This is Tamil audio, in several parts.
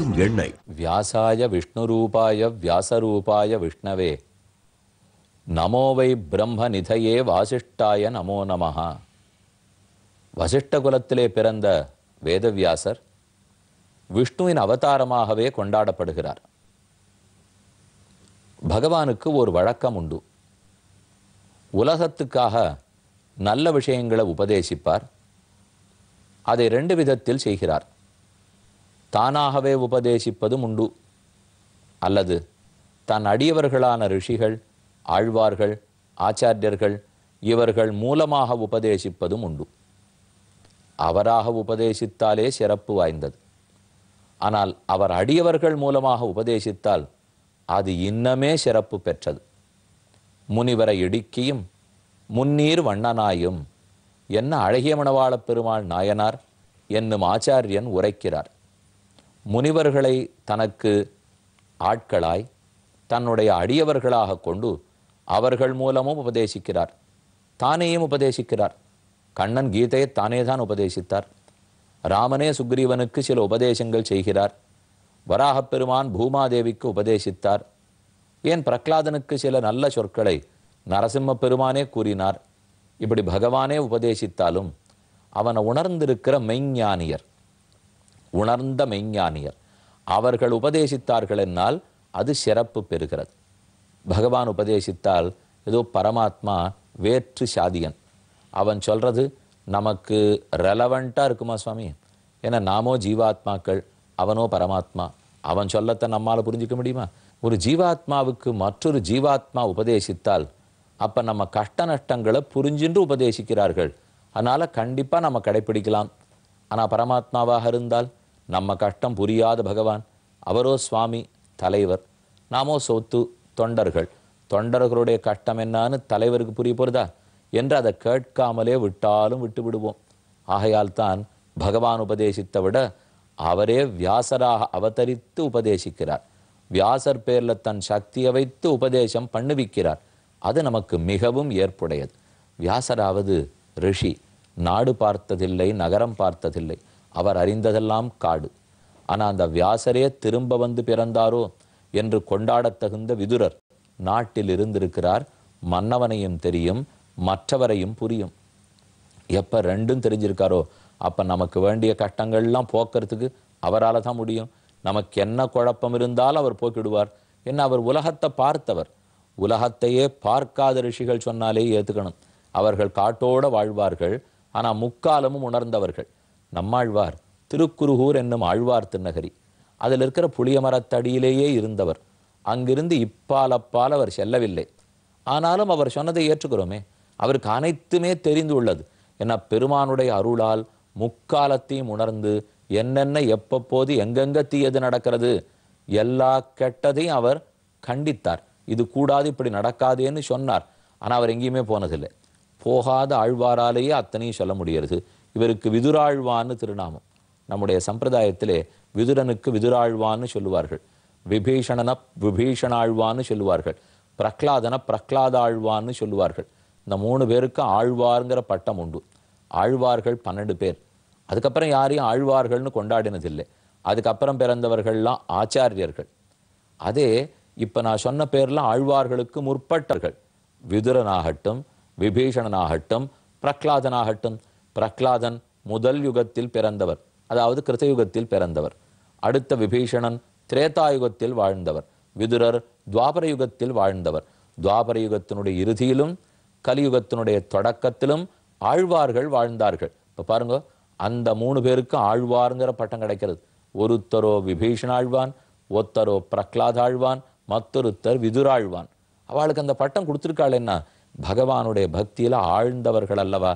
மற்றும் எண்ணெய் வியாசாய விஷ்ணு ரூபாய வியாசரூபாய விஷ்ணவே நமோவை பிரம்ம நிதையே வாசிஷ்டாய நமோ நமஹா வசிஷ்ட குலத்திலே பிறந்த வேதவியாசர் விஷ்ணுவின் அவதாரமாகவே கொண்டாடப்படுகிறார் பகவானுக்கு ஒரு வழக்கம் உண்டு உலகத்துக்காக நல்ல விஷயங்களை உபதேசிப்பார் அதை ரெண்டு விதத்தில் செய்கிறார் தானாகவே உபதேசிப்பதும் உண்டு அல்லது தன் அடியவர்களான ரிஷிகள் ஆழ்வார்கள் ஆச்சாரியர்கள் இவர்கள் மூலமாக உபதேசிப்பதும் உண்டு அவராக உபதேசித்தாலே சிறப்பு வாய்ந்தது ஆனால் அவர் அடியவர்கள் மூலமாக உபதேசித்தால் அது இன்னமே சிறப்பு பெற்றது முனிவரை இடுக்கியும் முன்னீர் வண்ணனாயும் என்ன அழகிய மணவாளப் பெருமாள் நாயனார் என்னும் ஆச்சாரியன் உரைக்கிறார் முனிவர்களை தனக்கு ஆட்களாய் தன்னுடைய அடியவர்களாக கொண்டு அவர்கள் மூலமும் உபதேசிக்கிறார் தானேயும் உபதேசிக்கிறார் கண்ணன் கீதையை தானே தான் உபதேசித்தார் ராமனே சுக்ரீவனுக்கு சில உபதேசங்கள் செய்கிறார் வராகப் பெருமான் பூமாதேவிக்கு உபதேசித்தார் ஏன் பிரகலாதனுக்கு சில நல்ல சொற்களை நரசிம்ம பெருமானே கூறினார் இப்படி பகவானே உபதேசித்தாலும் அவனை உணர்ந்திருக்கிற மெய்ஞானியர் உணர்ந்த மெய்ஞானியர் அவர்கள் உபதேசித்தார்கள் என்னால் அது சிறப்பு பெறுகிறது பகவான் உபதேசித்தால் ஏதோ பரமாத்மா வேற்று சாதியன் அவன் சொல்கிறது நமக்கு ரெலவெண்ட்டாக இருக்குமா சுவாமி ஏன்னா நாமோ ஜீவாத்மாக்கள் அவனோ பரமாத்மா அவன் சொல்லத்தை நம்மால் புரிஞ்சிக்க முடியுமா ஒரு ஜீவாத்மாவுக்கு மற்றொரு ஜீவாத்மா உபதேசித்தால் அப்போ நம்ம கஷ்ட நஷ்டங்களை புரிஞ்சின்று உபதேசிக்கிறார்கள் அதனால் கண்டிப்பாக நம்ம கடைப்பிடிக்கலாம் ஆனால் பரமாத்மாவாக இருந்தால் நம்ம கஷ்டம் புரியாத பகவான் அவரோ சுவாமி தலைவர் நாமோ சொத்து தொண்டர்கள் தொண்டர்களுடைய கஷ்டம் என்னான்னு தலைவருக்கு புரிய போகிறதா என்று அதை கேட்காமலே விட்டாலும் விட்டு விடுவோம் ஆகையால் தான் பகவான் உபதேசித்த விட அவரே வியாசராக அவதரித்து உபதேசிக்கிறார் வியாசர் பேரில் தன் சக்தியை வைத்து உபதேசம் பண்ணுவிக்கிறார் அது நமக்கு மிகவும் ஏற்புடையது வியாசராவது ரிஷி நாடு பார்த்ததில்லை நகரம் பார்த்ததில்லை அவர் அறிந்ததெல்லாம் காடு ஆனால் அந்த வியாசரே திரும்ப வந்து பிறந்தாரோ என்று கொண்டாடத் தகுந்த விதுரர் நாட்டில் இருந்திருக்கிறார் மன்னவனையும் தெரியும் மற்றவரையும் புரியும் எப்போ ரெண்டும் தெரிஞ்சிருக்காரோ அப்போ நமக்கு வேண்டிய கஷ்டங்கள்லாம் போக்குறதுக்கு அவரால் தான் முடியும் நமக்கு என்ன குழப்பம் இருந்தாலும் அவர் போக்கிடுவார் என்ன அவர் உலகத்தை பார்த்தவர் உலகத்தையே பார்க்காத ரிஷிகள் சொன்னாலே ஏற்றுக்கணும் அவர்கள் காட்டோடு வாழ்வார்கள் ஆனால் முக்காலமும் உணர்ந்தவர்கள் நம்மாழ்வார் திருக்குருகூர் என்னும் ஆழ்வார் திருநகரி அதில் இருக்கிற புளிய மரத்தடியிலேயே இருந்தவர் அங்கிருந்து இப்பால் அப்பால் அவர் செல்லவில்லை ஆனாலும் அவர் சொன்னதை ஏற்றுக்கிறோமே அவருக்கு அனைத்துமே தெரிந்து உள்ளது ஏன்னா பெருமானுடைய அருளால் முக்காலத்தையும் உணர்ந்து என்னென்ன எப்பப்போது எங்கெங்க தீயது நடக்கிறது எல்லா கெட்டதையும் அவர் கண்டித்தார் இது கூடாது இப்படி நடக்காதேன்னு சொன்னார் ஆனால் அவர் எங்கேயுமே போனதில்லை போகாத ஆழ்வாராலேயே அத்தனையும் சொல்ல முடிகிறது இவருக்கு விதுராழ்வான்னு திருநாமம் நம்முடைய சம்பிரதாயத்திலே விதுரனுக்கு விதுராழ்வான்னு சொல்லுவார்கள் விபீஷணன விபீஷணாழ்வான்னு சொல்லுவார்கள் பிரக்லாதன பிரக்லாதாழ்வான்னு சொல்லுவார்கள் இந்த மூணு பேருக்கு ஆழ்வார்ங்கிற பட்டம் உண்டு ஆழ்வார்கள் பன்னெண்டு பேர் அதுக்கப்புறம் யாரையும் ஆழ்வார்கள்னு கொண்டாடினதில்லை அதுக்கப்புறம் பிறந்தவர்கள்லாம் ஆச்சாரியர்கள் அதே இப்போ நான் சொன்ன பேரில் ஆழ்வார்களுக்கு முற்பட்டவர்கள் விதுரனாகட்டும் விபீஷணனாகட்டும் பிரக்லாதனாகட்டும் பிரகலாதன் முதல் யுகத்தில் பிறந்தவர் அதாவது கிருத்தயுகத்தில் பிறந்தவர் அடுத்த விபீஷணன் திரேதாயுகத்தில் வாழ்ந்தவர் விதுரர் துவாபர யுகத்தில் வாழ்ந்தவர் துவாபர யுகத்தினுடைய இறுதியிலும் கலியுகத்தினுடைய தொடக்கத்திலும் ஆழ்வார்கள் வாழ்ந்தார்கள் இப்போ பாருங்க அந்த மூணு பேருக்கு ஆழ்வாருங்கிற பட்டம் கிடைக்கிறது ஒருத்தரோ விபீஷன் ஆழ்வான் ஒருத்தரோ பிரகலாத ஆழ்வான் மற்றொருத்தர் விதுராழ்வான் அவளுக்கு அந்த பட்டம் கொடுத்துருக்காள் என்ன பகவானுடைய பக்தியில் ஆழ்ந்தவர்கள் அல்லவா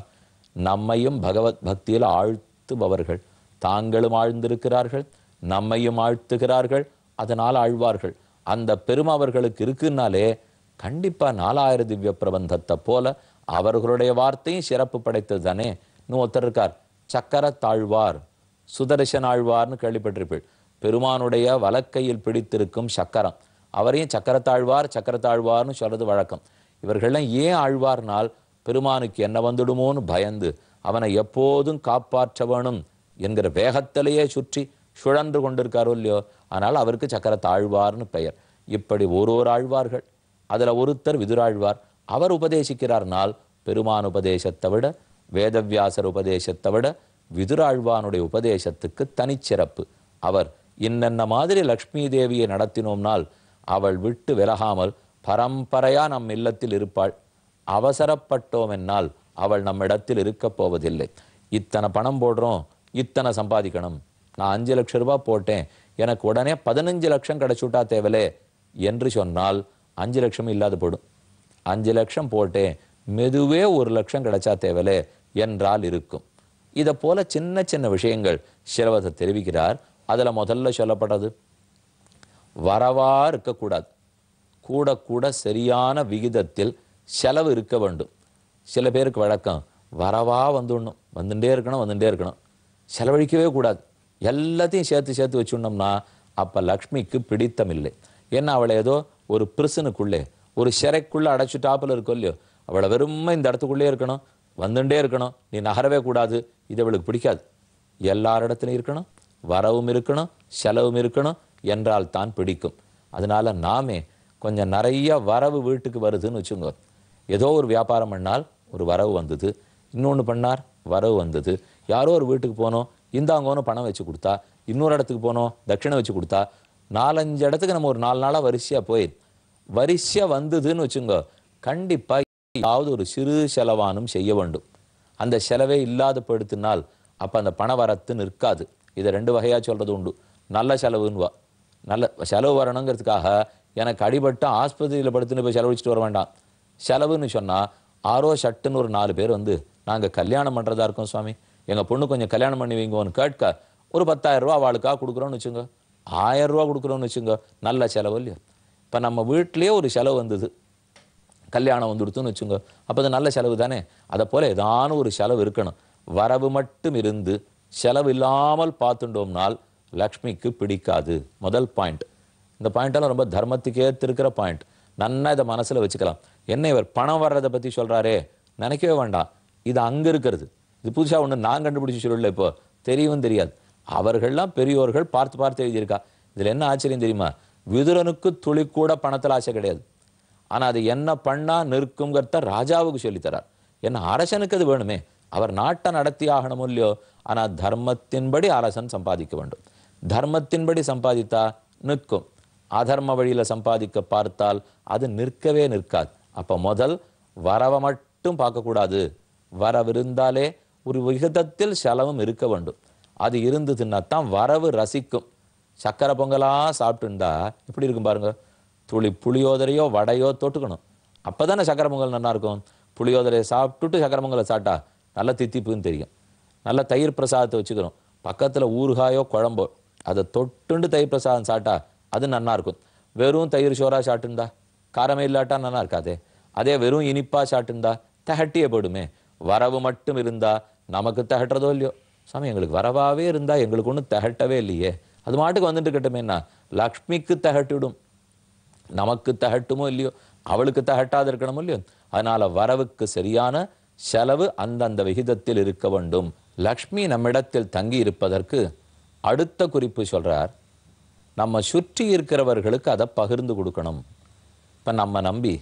நம்மையும் பகவத் பக்தியில் ஆழ்த்துபவர்கள் தாங்களும் ஆழ்ந்திருக்கிறார்கள் நம்மையும் ஆழ்த்துகிறார்கள் அதனால் ஆழ்வார்கள் அந்த பெருமை அவர்களுக்கு இருக்குன்னாலே கண்டிப்பாக நாலாயிர திவ்ய பிரபந்தத்தை போல அவர்களுடைய வார்த்தையும் சிறப்பு படைத்தது தானே இன்னும் ஒருத்தர் இருக்கார் சக்கரத்தாழ்வார் சுதர்சன் ஆழ்வார்னு கேள்விப்பட்டிருப்பீள் பெருமானுடைய வலக்கையில் பிடித்திருக்கும் சக்கரம் அவரையும் சக்கரத்தாழ்வார் சக்கரத்தாழ்வார்னு சொல்கிறது வழக்கம் இவர்கள்லாம் ஏன் ஆழ்வார்னால் பெருமானுக்கு என்ன வந்துடுமோன்னு பயந்து அவனை எப்போதும் காப்பாற்ற வேணும் என்கிற வேகத்திலேயே சுற்றி சுழன்று கொண்டிருக்காரோ இல்லையோ ஆனால் அவருக்கு சக்கர தாழ்வார்னு பெயர் இப்படி ஒரு ஒரு ஆழ்வார்கள் அதில் ஒருத்தர் விதுராழ்வார் அவர் உபதேசிக்கிறார்னால் பெருமான் உபதேசத்தை விட வேதவியாசர் உபதேசத்தை விட விதுராழ்வானுடைய உபதேசத்துக்கு தனிச்சிறப்பு அவர் இன்னென்ன மாதிரி லக்ஷ்மி தேவியை நடத்தினோம்னால் அவள் விட்டு விலகாமல் பரம்பரையாக நம் இல்லத்தில் இருப்பாள் அவசரப்பட்டோம் என்னால் அவள் நம்மிடத்தில் இருக்கப் போவதில்லை இத்தனை பணம் போடுறோம் இத்தனை சம்பாதிக்கணும் நான் அஞ்சு லட்ச ரூபாய் போட்டேன் எனக்கு உடனே பதினஞ்சு லட்சம் கிடச்சுட்டா தேவலே என்று சொன்னால் அஞ்சு லட்சம் இல்லாது போடும் அஞ்சு லட்சம் போட்டேன் மெதுவே ஒரு லட்சம் கிடைச்சா தேவலே என்றால் இருக்கும் இதை போல சின்ன சின்ன விஷயங்கள் சிலவதை தெரிவிக்கிறார் அதில் முதல்ல சொல்லப்பட்டது வரவா இருக்கக்கூடாது கூட கூட சரியான விகிதத்தில் செலவு இருக்க வேண்டும் சில பேருக்கு வழக்கம் வரவா வந்துடணும் வந்துட்டே இருக்கணும் வந்துட்டே இருக்கணும் செலவழிக்கவே கூடாது எல்லாத்தையும் சேர்த்து சேர்த்து வச்சுடணும்னா அப்போ லக்ஷ்மிக்கு பிடித்தம் இல்லை ஏன்னா அவளை ஏதோ ஒரு பிரிசனுக்குள்ளே ஒரு சிறைக்குள்ளே அடைச்சி டாப்பில் இருக்கோ இல்லையோ அவளை வெறுமை இந்த இடத்துக்குள்ளே இருக்கணும் வந்துட்டே இருக்கணும் நீ நகரவே கூடாது இது அவளுக்கு பிடிக்காது எல்லாரிடத்துலையும் இருக்கணும் வரவும் இருக்கணும் செலவும் இருக்கணும் என்றால் தான் பிடிக்கும் அதனால் நாமே கொஞ்சம் நிறைய வரவு வீட்டுக்கு வருதுன்னு வச்சுக்கோங்க ஏதோ ஒரு வியாபாரம் பண்ணால் ஒரு வரவு வந்தது இன்னொன்று பண்ணார் வரவு வந்தது யாரோ ஒரு வீட்டுக்கு போனோம் இந்தாங்கன்னு பணம் வச்சு கொடுத்தா இன்னொரு இடத்துக்கு போனோம் தட்சிணை வச்சு கொடுத்தா நாலஞ்சு இடத்துக்கு நம்ம ஒரு நாலு நாளாக வரிசையாக போய் வரிசையாக வந்ததுன்னு வச்சுங்க கண்டிப்பாக ஏதாவது ஒரு சிறு செலவானும் செய்ய வேண்டும் அந்த செலவே இல்லாத படுத்தினால் அப்போ அந்த பண வரத்து நிற்காது இதை ரெண்டு வகையாக சொல்கிறது உண்டு நல்ல வா நல்ல செலவு வரணுங்கிறதுக்காக எனக்கு அடிபட்டு ஆஸ்பத்திரியில் படுத்துன்னு போய் செலவழிச்சிட்டு வர வேண்டாம் செலவுன்னு சொன்னால் ஆரோ ஷட்டுன்னு ஒரு நாலு பேர் வந்து நாங்கள் கல்யாணம் பண்ணுறதா இருக்கோம் சுவாமி எங்கள் பொண்ணு கொஞ்சம் கல்யாணம் பண்ணி வைங்கன்னு கேட்க ஒரு பத்தாயிரரூவா அவளுக்காக கொடுக்குறோன்னு வச்சுங்க ஆயரூவா கொடுக்குறோன்னு வச்சுங்க நல்ல செலவு இல்லையா இப்போ நம்ம வீட்டிலேயே ஒரு செலவு வந்தது கல்யாணம் வந்துடுத்துன்னு வச்சுங்க அப்போ அது நல்ல செலவு தானே அதை போல் ஏதான ஒரு செலவு இருக்கணும் வரவு மட்டும் இருந்து செலவு இல்லாமல் பார்த்துட்டோம்னால் லக்ஷ்மிக்கு பிடிக்காது முதல் பாயிண்ட் இந்த பாயிண்டெல்லாம் ரொம்ப தர்மத்துக்கு ஏற்றிருக்கிற பாயிண்ட் நன்னாக இதை மனசில் வச்சுக்கலாம் என்ன இவர் பணம் வர்றதை பற்றி சொல்கிறாரே நினைக்கவே வேண்டாம் இது அங்கே இருக்கிறது இது புதுசாக ஒன்று நான் கண்டுபிடிச்சி சொல்லல இப்போ தெரியவும் தெரியாது அவர்கள்லாம் பெரியோர்கள் பார்த்து பார்த்து எழுதியிருக்கா இதில் என்ன ஆச்சரியம் தெரியுமா விதுரனுக்கு துளி கூட பணத்தில் ஆசை கிடையாது ஆனால் அது என்ன பண்ணால் நிற்குங்கிறத ராஜாவுக்கு சொல்லித்தரார் என்ன அரசனுக்கு அது வேணுமே அவர் நாட்டை நடத்தி ஆகணும் இல்லையோ ஆனால் தர்மத்தின்படி அரசன் சம்பாதிக்க வேண்டும் தர்மத்தின்படி சம்பாதித்தா நிற்கும் அதர்ம வழியில் சம்பாதிக்க பார்த்தால் அது நிற்கவே நிற்காது அப்போ முதல் வரவை மட்டும் பார்க்கக்கூடாது வரவிருந்தாலே ஒரு விகிதத்தில் செலவும் இருக்க வேண்டும் அது இருந்ததுன்னா தான் வரவு ரசிக்கும் சக்கரை பொங்கலாக சாப்பிட்டுருந்தா எப்படி இருக்கும் பாருங்க துளி புளியோதரையோ வடையோ தொட்டுக்கணும் அப்போ தானே சக்கரை பொங்கல் நல்லாயிருக்கும் புளியோதரையை சாப்பிட்டுட்டு சக்கரை பொங்கலை சாப்பிட்டா நல்லா தித்திப்புன்னு தெரியும் நல்ல தயிர் பிரசாதத்தை வச்சுக்கிறோம் பக்கத்தில் ஊறுகாயோ குழம்போ அதை தொட்டுண்டு தயிர் பிரசாதம் சாப்பிட்டா அது நல்லாயிருக்கும் வெறும் தயிர் சோறா சாட்டுந்தா காரமே இல்லாட்டா நல்லா இருக்காதே அதே வெறும் இனிப்பா சாட்டுந்தா திகட்டியே போடுமே வரவு மட்டும் இருந்தால் நமக்கு தகட்டுறதோ இல்லையோ சாமி எங்களுக்கு வரவாகவே இருந்தால் எங்களுக்கு ஒன்றும் தகட்டவே இல்லையே அது மாட்டுக்கு வந்துட்டு இருக்கட்டுமேண்ணா லக்ஷ்மிக்கு தகட்டிவிடும் நமக்கு தகட்டுமோ இல்லையோ அவளுக்கு தகட்டாத இருக்கணுமோ இல்லையோ அதனால் வரவுக்கு சரியான செலவு அந்தந்த விகிதத்தில் இருக்க வேண்டும் லக்ஷ்மி நம்மிடத்தில் தங்கி இருப்பதற்கு அடுத்த குறிப்பு சொல்கிறார் நம்ம சுற்றி இருக்கிறவர்களுக்கு அதை பகிர்ந்து கொடுக்கணும் இப்போ நம்ம நம்பி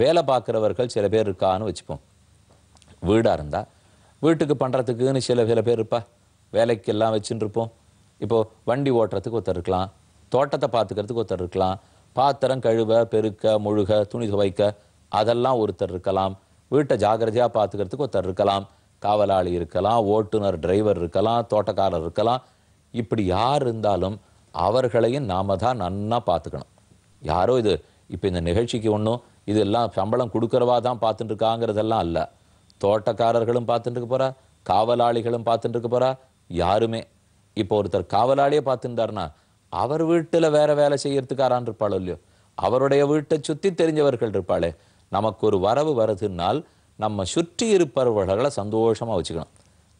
வேலை பார்க்குறவர்கள் சில பேர் இருக்கான்னு வச்சுப்போம் வீடாக இருந்தால் வீட்டுக்கு பண்ணுறதுக்குன்னு சில சில பேர் இருப்பா வேலைக்கெல்லாம் வச்சுட்டு இருப்போம் இப்போது வண்டி ஓட்டுறதுக்கு ஒருத்தர் இருக்கலாம் தோட்டத்தை பார்த்துக்கிறதுக்கு ஒருத்தர் இருக்கலாம் பாத்திரம் கழுவ பெருக்க முழுக துணி துவைக்க அதெல்லாம் ஒருத்தர் இருக்கலாம் வீட்டை ஜாகிரதையாக பார்த்துக்கிறதுக்கு ஒருத்தர் இருக்கலாம் காவலாளி இருக்கலாம் ஓட்டுநர் டிரைவர் இருக்கலாம் தோட்டக்காரர் இருக்கலாம் இப்படி யார் இருந்தாலும் அவர்களையும் நாம் தான் நன்னா பார்த்துக்கணும் யாரோ இது இப்போ இந்த நிகழ்ச்சிக்கு ஒன்றும் இதெல்லாம் சம்பளம் கொடுக்குறவா தான் பார்த்துட்டுருக்காங்கிறதெல்லாம் அல்ல தோட்டக்காரர்களும் பார்த்துட்டுருக்க போகிறா காவலாளிகளும் பார்த்துட்டுருக்க போகிறா யாருமே இப்போ ஒருத்தர் காவலாளியே பார்த்துருந்தாருன்னா அவர் வீட்டில் வேறு வேலை செய்யறதுக்காரான் இருப்பாளோ இல்லையோ அவருடைய வீட்டை சுற்றி தெரிஞ்சவர்கள் இருப்பாளே நமக்கு ஒரு வரவு வருதுன்னால் நம்ம சுற்றி இருப்பவர்களை சந்தோஷமாக வச்சுக்கணும்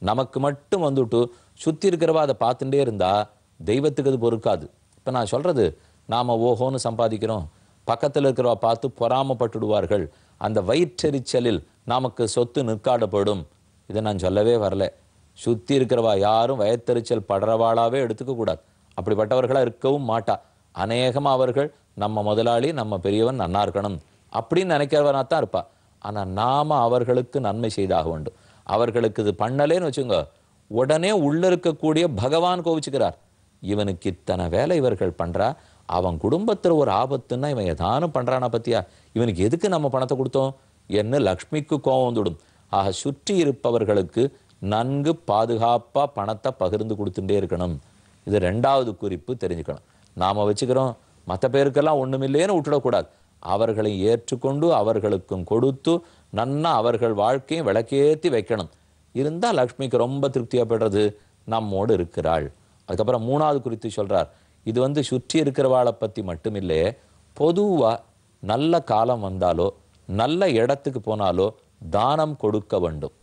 நமக்கு மட்டும் வந்துட்டு சுற்றி இருக்கிறவா அதை பார்த்துட்டே இருந்தால் தெய்வத்துக்கு அது பொறுக்காது இப்போ நான் சொல்கிறது நாம் ஓஹோன்னு சம்பாதிக்கிறோம் பக்கத்தில் இருக்கிறவ பார்த்து பொறாமப்பட்டுடுவார்கள் அந்த வயிற்றெரிச்சலில் நமக்கு சொத்து நிற்காடப்படும் இதை நான் சொல்லவே வரல சுற்றி இருக்கிறவா யாரும் வயத்தெரிச்சல் படுறவாளாவே எடுத்துக்கக்கூடாது அப்படிப்பட்டவர்களாக இருக்கவும் மாட்டா அநேகமாக அவர்கள் நம்ம முதலாளி நம்ம பெரியவன் நன்னா இருக்கணும் அப்படின்னு நினைக்கிறவனா தான் இருப்பா ஆனால் நாம் அவர்களுக்கு நன்மை செய்தாக வேண்டும் அவர்களுக்கு இது பண்ணலேன்னு வச்சுங்க உடனே உள்ளே இருக்கக்கூடிய பகவான் கோவிச்சுக்கிறார் இவனுக்கு இத்தனை வேலை இவர்கள் பண்ணுறா அவன் குடும்பத்தில் ஒரு ஆபத்துன்னா இவன் எதானும் பண்ணுறானா பற்றியா இவனுக்கு எதுக்கு நம்ம பணத்தை கொடுத்தோம் என்ன லக்ஷ்மிக்கு கோபம் வந்துவிடும் ஆக சுற்றி இருப்பவர்களுக்கு நன்கு பாதுகாப்பாக பணத்தை பகிர்ந்து கொடுத்துட்டே இருக்கணும் இது ரெண்டாவது குறிப்பு தெரிஞ்சுக்கணும் நாம் வச்சுக்கிறோம் மற்ற பேருக்கெல்லாம் இல்லையேன்னு விட்டுடக்கூடாது அவர்களை ஏற்றுக்கொண்டு அவர்களுக்கும் கொடுத்து நன்னா அவர்கள் வாழ்க்கையும் விளக்கேற்றி வைக்கணும் இருந்தால் லக்ஷ்மிக்கு ரொம்ப திருப்தியாகப்படுறது நம்மோடு இருக்கிறாள் அதுக்கப்புறம் மூணாவது குறித்து சொல்கிறார் இது வந்து சுற்றி இருக்கிறவாளை பற்றி மட்டுமில்லையே பொதுவாக நல்ல காலம் வந்தாலோ நல்ல இடத்துக்கு போனாலோ தானம் கொடுக்க வேண்டும்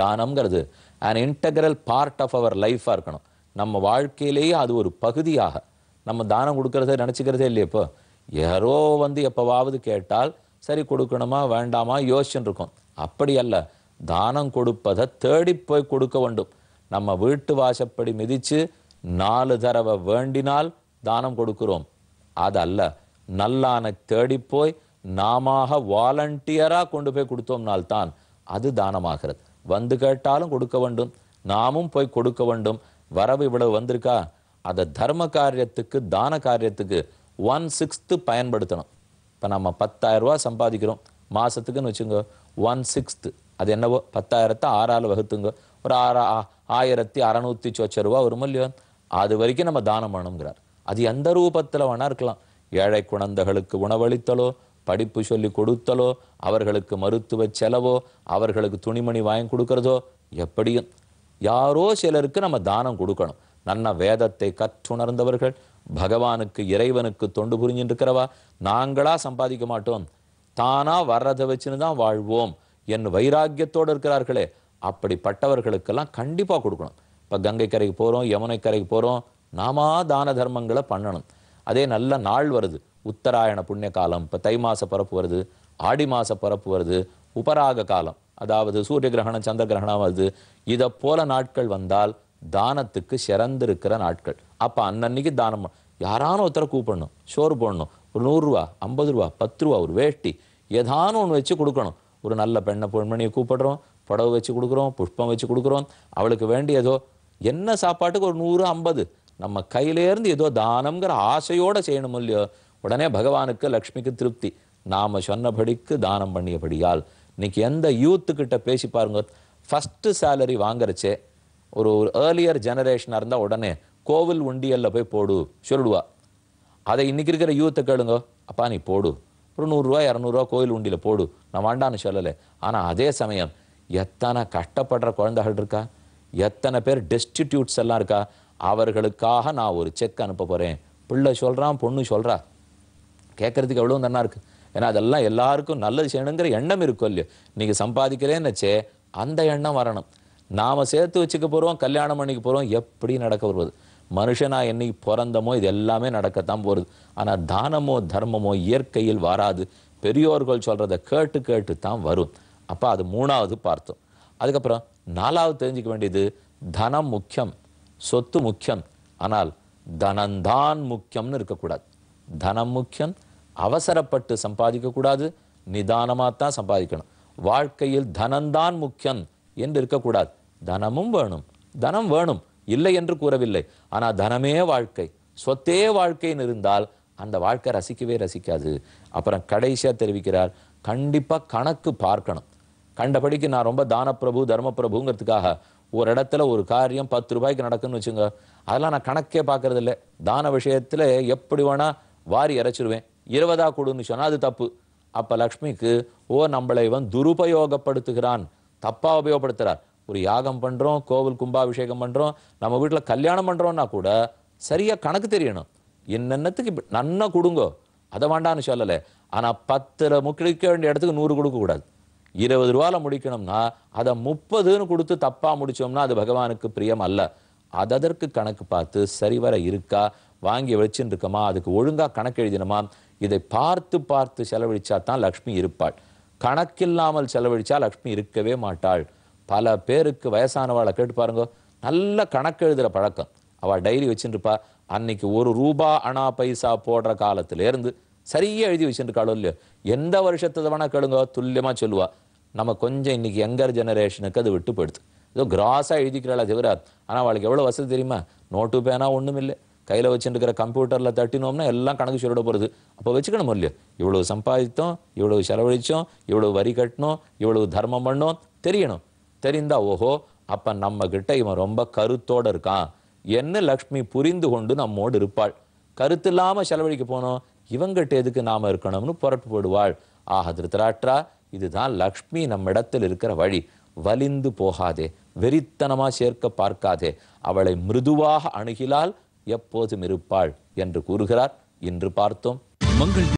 தானம்ங்கிறது and integral part of our லைஃபாக இருக்கணும் நம்ம வாழ்க்கையிலேயே அது ஒரு பகுதியாக நம்ம தானம் கொடுக்கறத நினச்சிக்கிறதே இல்லையே இப்போ யாரோ வந்து எப்போவாவது கேட்டால் சரி கொடுக்கணுமா வேண்டாமா யோசிச்சுன்னு இருக்கும் அப்படி அல்ல தானம் கொடுப்பதை தேடி போய் கொடுக்க வேண்டும் நம்ம வீட்டு வாசப்படி மிதித்து நாலு தடவை வேண்டினால் தானம் கொடுக்கிறோம் அது அல்ல நல்லான தேடி போய் நாம வாலண்டியராக கொண்டு போய் கொடுத்தோம்னால்தான் அது தானமாகிறது வந்து கேட்டாலும் கொடுக்க வேண்டும் நாமும் போய் கொடுக்க வேண்டும் வரவு இவ்வளவு வந்திருக்கா அதை தர்ம காரியத்துக்கு தான காரியத்துக்கு ஒன் சிக்ஸ்த்து பயன்படுத்தணும் இப்போ நம்ம பத்தாயிரரூபா சம்பாதிக்கிறோம் மாதத்துக்குன்னு வச்சுங்க ஒன் சிக்ஸ்த்து அது என்னவோ பத்தாயிரத்தை ஆறால் வகுத்துங்க ஒரு ஆறா ஆயிரத்தி அறநூற்றி சொச்ச ரூபா ஒரு இல்லையோ அது வரைக்கும் நம்ம தானம் பண்ணுங்கிறார் அது எந்த ரூபத்தில் வேணா இருக்கலாம் ஏழை குழந்தைகளுக்கு உணவளித்தலோ படிப்பு சொல்லி கொடுத்தலோ அவர்களுக்கு மருத்துவ செலவோ அவர்களுக்கு துணிமணி வாங்கி கொடுக்கறதோ எப்படியும் யாரோ சிலருக்கு நம்ம தானம் கொடுக்கணும் நல்ல வேதத்தை கற்றுணர்ந்தவர்கள் பகவானுக்கு இறைவனுக்கு தொண்டு புரிஞ்சுட்டு இருக்கிறவா நாங்களா சம்பாதிக்க மாட்டோம் தானா வர்றதை வச்சுன்னு தான் வாழ்வோம் என் வைராக்கியத்தோடு இருக்கிறார்களே அப்படிப்பட்டவர்களுக்கெல்லாம் கண்டிப்பாக கொடுக்கணும் இப்போ கங்கை கரைக்கு போகிறோம் யமுனை கரைக்கு போகிறோம் நாம தான தர்மங்களை பண்ணணும் அதே நல்ல நாள் வருது உத்தராயண புண்ணிய காலம் இப்போ தை மாத பரப்பு வருது ஆடி மாத பரப்பு வருது உபராக காலம் அதாவது சூரிய கிரகணம் சந்திர கிரகணம் வருது இதை போல நாட்கள் வந்தால் தானத்துக்கு சிறந்திருக்கிற நாட்கள் அப்போ அன்னன்னைக்கு தானம் யாரான ஒருத்தரை கூப்பிடணும் சோறு போடணும் ஒரு நூறுரூவா ஐம்பது ரூபா பத்து ரூபா ஒரு வேட்டி ஏதானும் ஒன்று வச்சு கொடுக்கணும் ஒரு நல்ல பெண்ணை பொண்மணியை கூப்பிடுறோம் புடவு வச்சு கொடுக்குறோம் புஷ்பம் வச்சு கொடுக்குறோம் அவளுக்கு வேண்டியதோ என்ன சாப்பாட்டுக்கு ஒரு நூறு ஐம்பது நம்ம கையிலேருந்து ஏதோ தானம்ங்கிற ஆசையோடு செய்யணும் இல்லையோ உடனே பகவானுக்கு லக்ஷ்மிக்கு திருப்தி நாம் சொன்னபடிக்கு தானம் பண்ணியபடியால் இன்றைக்கி எந்த யூத்துக்கிட்ட பேசி பாருங்க ஃபஸ்ட்டு சேலரி வாங்குறச்சே ஒரு ஒரு ஏர்லியர் ஜெனரேஷனாக இருந்தால் உடனே கோவில் உண்டியலில் போய் போடு சொல்லிடுவா அதை இன்றைக்கி இருக்கிற யூத்தை கேளுங்க அப்பா நீ போடு ஒரு நூறுரூவா இரநூறுவா கோவில் உண்டியில் போடு நான் வேண்டான்னு சொல்லலை ஆனால் அதே சமயம் எத்தனை கஷ்டப்படுற குழந்தைகள் இருக்கா எத்தனை பேர் டெஸ்டிடியூட்ஸ் எல்லாம் இருக்கா அவர்களுக்காக நான் ஒரு செக் அனுப்ப போகிறேன் பிள்ளை சொல்கிறான் பொண்ணு சொல்கிறா கேட்குறதுக்கு எவ்வளோ நல்லா இருக்குது ஏன்னா அதெல்லாம் எல்லாருக்கும் நல்லது செய்யணுங்கிற எண்ணம் இருக்கும் இல்லையோ நீங்கள் சம்பாதிக்கிறேன்னு வச்சே அந்த எண்ணம் வரணும் நாம் சேர்த்து வச்சுக்க போகிறோம் கல்யாணம் பண்ணிக்க போகிறோம் எப்படி நடக்க வருவது மனுஷனா என்னைக்கு பிறந்தமோ இது எல்லாமே நடக்கத்தான் போகிறது ஆனால் தானமோ தர்மமோ இயற்கையில் வராது பெரியோர்கள் சொல்கிறத கேட்டு கேட்டு தான் வரும் அப்போ அது மூணாவது பார்த்தோம் அதுக்கப்புறம் நாலாவது தெரிஞ்சிக்க வேண்டியது தனம் முக்கியம் சொத்து முக்கியம் ஆனால் தனந்தான் முக்கியம்னு இருக்கக்கூடாது தனம் முக்கியம் அவசரப்பட்டு சம்பாதிக்கக்கூடாது நிதானமாக தான் சம்பாதிக்கணும் வாழ்க்கையில் தனந்தான் முக்கியம் என்று இருக்கக்கூடாது தனமும் வேணும் தனம் வேணும் இல்லை என்று கூறவில்லை ஆனால் தனமே வாழ்க்கை சொத்தே வாழ்க்கைன்னு இருந்தால் அந்த வாழ்க்கை ரசிக்கவே ரசிக்காது அப்புறம் கடைசியாக தெரிவிக்கிறார் கண்டிப்பாக கணக்கு பார்க்கணும் கண்டபடிக்கு நான் ரொம்ப தானப்பிரபு தர்மப்பிரபுங்கிறதுக்காக ஒரு இடத்துல ஒரு காரியம் பத்து ரூபாய்க்கு நடக்குன்னு வச்சுங்க அதெல்லாம் நான் கணக்கே பார்க்கறது இல்லை தான விஷயத்தில் எப்படி வேணால் வாரி இறைச்சிருவேன் இருபதா கொடுன்னு சொன்னால் அது தப்பு அப்போ லக்ஷ்மிக்கு ஓ நம்மளை இவன் துருபயோகப்படுத்துகிறான் தப்பாக உபயோகப்படுத்துகிறார் ஒரு யாகம் பண்ணுறோம் கோவில் கும்பாபிஷேகம் பண்ணுறோம் நம்ம வீட்டில் கல்யாணம் பண்ணுறோன்னா கூட சரியாக கணக்கு தெரியணும் என்னென்னத்துக்கு நன்னா கொடுங்கோ அதை வேண்டான்னு சொல்லலை ஆனால் பத்தில் முக்கிக்க வேண்டிய இடத்துக்கு நூறு கொடுக்கக்கூடாது இருபது ரூபாவில் முடிக்கணும்னா அதை முப்பதுன்னு கொடுத்து தப்பாக முடித்தோம்னா அது பகவானுக்கு பிரியம் அல்ல அதற்கு கணக்கு பார்த்து சரிவர இருக்கா வாங்கி வச்சுன்னு இருக்கமா அதுக்கு ஒழுங்காக கணக்கு எழுதினோமா இதை பார்த்து பார்த்து செலவழிச்சா தான் லக்ஷ்மி இருப்பாள் கணக்கில்லாமல் செலவழித்தா லக்ஷ்மி இருக்கவே மாட்டாள் பல பேருக்கு வயசானவாளை கேட்டு பாருங்க நல்ல கணக்கு எழுதுகிற பழக்கம் அவள் டைரி வச்சுருப்பா அன்னைக்கு ஒரு ரூபா அணா பைசா போடுற காலத்திலேருந்து சரியாக எழுதி வச்சுருக்காளோ இல்லையோ எந்த வருஷத்தை வேணால் கேளுங்க துல்லியமாக சொல்லுவாள் நம்ம கொஞ்சம் இன்றைக்கி யங்கர் ஜெனரேஷனுக்கு அது விட்டு போயிடுது ஏதோ கிராஸாக எழுதிக்கிறாளா தவிர ஆனால் அவளுக்கு எவ்வளோ வசதி தெரியுமா நோட்டு பேனா ஒன்றும் இல்லை கையில் வச்சுருக்கிற கம்ப்யூட்டரில் தட்டினோம்னா எல்லாம் கணக்கு சொல்லிட போகிறது அப்போ வச்சுக்கணும் இல்லையோ இவ்வளவு சம்பாதித்தோம் இவ்வளவு செலவழித்தோம் இவ்வளோ வரி கட்டணும் இவ்வளவு தர்மம் பண்ணோம் தெரியணும் தெரிந்தா ஓஹோ அப்போ நம்மக்கிட்ட இவன் ரொம்ப கருத்தோடு இருக்கான் என்ன லக்ஷ்மி புரிந்து கொண்டு நம்மோடு இருப்பாள் கருத்து இல்லாமல் செலவழிக்க போனோம் இவங்கிட்ட எதுக்கு நாம் இருக்கணும்னு புரட்டு போடுவாள் ஆஹா திருத்தராற்றா இதுதான் லக்ஷ்மி நம்மிடத்தில் இருக்கிற வழி வலிந்து போகாதே வெறித்தனமாக சேர்க்க பார்க்காதே அவளை மிருதுவாக அணுகிலால் எப்போதும் இருப்பாள் என்று கூறுகிறார் இன்று பார்த்தோம் மங்கள்